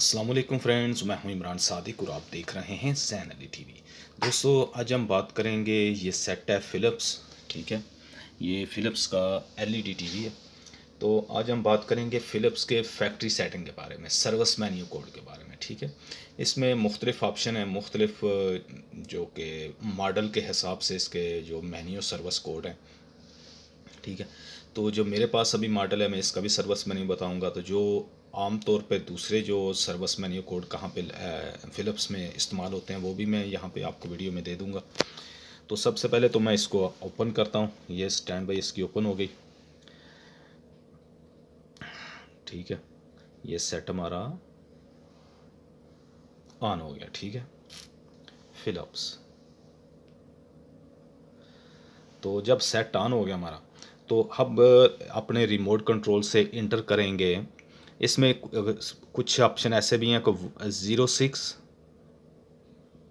Aslam friends मैं हूं इमरान सादिक और आप देख रहे हैं सैन अली टी दोस्तों आज हम बात करेंगे ये सेट है फ़िलिप्स ठीक है ये फ़िलिप्स का एलईडी टीवी e है तो आज हम बात करेंगे फ़िलिप्स के फैक्ट्री सेटिंग के बारे में सर्विस मेन्यू कोड के बारे में ठीक है इसमें मुख्तलिफ़ ऑप्शन है मुख्तलिफ जो कि मॉडल के हिसाब से इसके जो मेन्यू सर्विस कोड हैं ठीक है तो जो मेरे पास अभी मॉडल है मैं इसका भी सर्विस मेन्यू बताऊंगा तो जो आम तौर पे दूसरे जो सर्विस मेन्यू कोड कहाँ पे फिलिप्स में इस्तेमाल होते हैं वो भी मैं यहाँ पे आपको वीडियो में दे दूँगा तो सबसे पहले तो मैं इसको ओपन करता हूँ ये स्टैंड बाई इसकी ओपन हो गई ठीक है ये सेट हमारा ऑन हो गया ठीक है फिलप्स तो जब सेट ऑन हो गया हमारा तो अब अपने रिमोट कंट्रोल से इंटर करेंगे इसमें कुछ ऑप्शन ऐसे भी हैं को zero six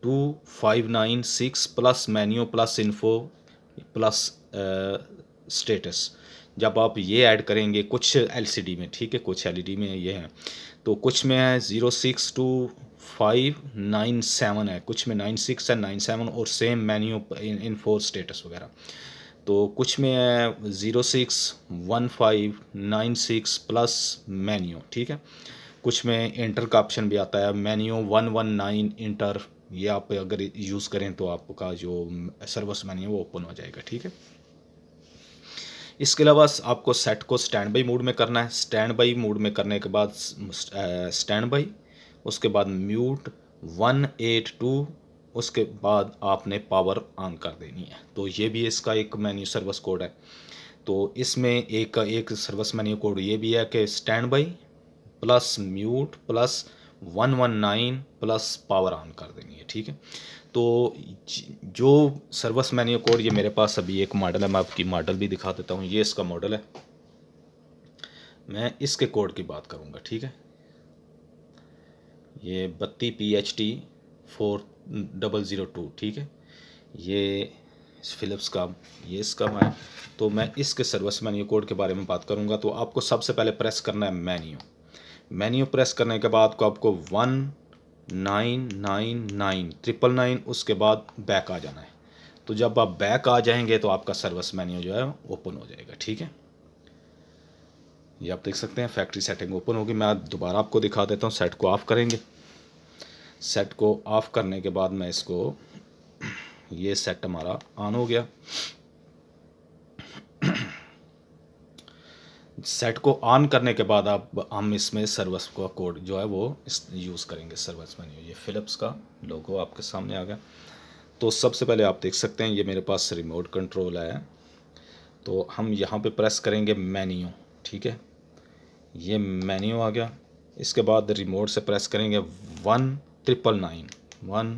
two five nine six plus menu plus info plus status जब आप ये ऐड करेंगे कुछ एलसीडी में ठीक है कुछ एलईडी e में ये हैं तो कुछ में है zero six two five nine seven है कुछ में नाइन सिक्स है नाइन सेवन और सेम मेन्यू इन्फो स्टेटस वगैरह तो कुछ में है zero six one five nine six plus menu ठीक है कुछ में इंटर का ऑप्शन भी आता है menu one one nine enter ये आप अगर यूज़ करें तो आपका जो सर्विस मेन्यू वो ओपन हो जाएगा ठीक है इसके अलावा आपको सेट को स्टैंड बाई मूड में करना है स्टैंड बाई मूड में करने के बाद स्टैंड बाई उसके बाद म्यूट वन एट टू उसके बाद आपने पावर ऑन कर देनी है तो ये भी इसका एक मेन्यू सर्विस कोड है तो इसमें एक एक सर्विस मेन्यू कोड ये भी है कि stand by plus mute plus one one nine plus power on कर देनी है ठीक है तो जो सर्विस मेन्यू कोड ये मेरे पास अभी एक मॉडल है मैं आपकी मॉडल भी दिखा देता हूँ ये इसका मॉडल है मैं इसके कोड की बात करूँगा ठीक है ये बत्ती P H T four double zero two ठीक है ये फ़िलिप्स का ये इसका है तो मैं इसके सर्विस मैन्यू कोड के बारे में बात करूँगा तो आपको सबसे पहले प्रेस करना है मैन्यू मैन्यू प्रेस करने के बाद को आपको one nine nine nine triple nine उसके बाद बैक आ जाना है तो जब आप बैक आ जाएंगे तो आपका सर्विस मैन्यू जो है ओपन हो जाएगा ठीक है ये आप देख सकते हैं फैक्ट्री सेटिंग ओपन होगी मैं दोबारा आपको दिखा देता हूँ सेट को ऑफ करेंगे सेट को ऑफ़ करने के बाद मैं इसको ये सेट हमारा ऑन हो गया सेट को ऑन करने के बाद आप हम इसमें सर्वस का कोड जो है वो यूज़ करेंगे सर्विस मैन्यू ये फ़िलिप्स का लोगो आपके सामने आ गया तो सबसे पहले आप देख सकते हैं ये मेरे पास रिमोट कंट्रोल है तो हम यहाँ पे प्रेस करेंगे मेन्यू ठीक है ये मेन्यू आ गया इसके बाद रिमोट से प्रेस करेंगे one triple nine one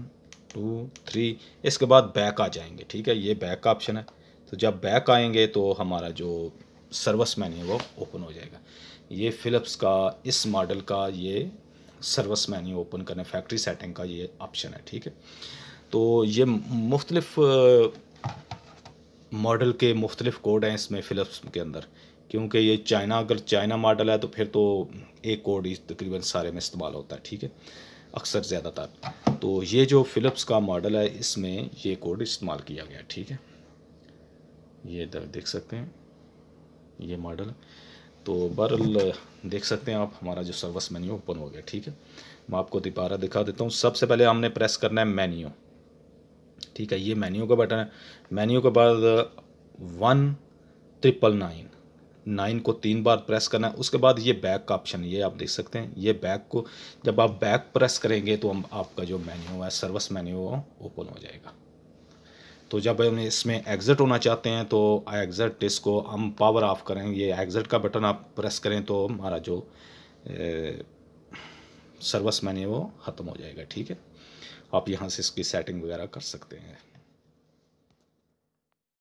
two three इसके बाद बैक आ जाएंगे ठीक है ये बैक का ऑप्शन है तो जब बैक आएंगे तो हमारा जो सर्विस मैन है वो ओपन हो जाएगा ये फ़िलिप्स का इस मॉडल का ये सर्विस मैन ओपन करना फैक्ट्री सेटिंग का ये ऑप्शन है ठीक है तो ये मुख्तलिफ मॉडल के मुख्तलिफ कोड हैं इसमें फ़िलिप्स के अंदर क्योंकि ये चाइना अगर चाइना मॉडल है तो फिर तो एक कोड ही तकरीबन सारे में इस्तेमाल होता है ठीक है अक्सर ज़्यादातर तो ये जो फ़िलिप्स का मॉडल है इसमें ये कोड इस्तेमाल किया गया ठीक है ये देख सकते हैं ये मॉडल तो बरल देख सकते हैं आप हमारा जो सर्विस मेन्यू ओपन हो गया ठीक है मैं आपको दोबारा दिखा देता हूँ सबसे पहले हमने प्रेस करना है मेन्यू ठीक है ये मेन्यू का बटन है मेन्यू के बाद वन ट्रिपल नाइन नाइन को तीन बार प्रेस करना है उसके बाद ये बैक का ऑप्शन ये आप देख सकते हैं ये बैक को जब आप बैक प्रेस करेंगे तो हम आपका जो मेन्यू है सर्विस मेन्यू ओपन हो जाएगा तो जब हम इसमें एग्ज़िट होना चाहते हैं तो एग्ज़िट को हम पावर ऑफ करें ये एग्ज़िट का बटन आप प्रेस करें तो हमारा जो ए, सर्विस मैन्यू वो ख़त्म हो जाएगा ठीक है आप यहाँ से इसकी सेटिंग वगैरह कर सकते हैं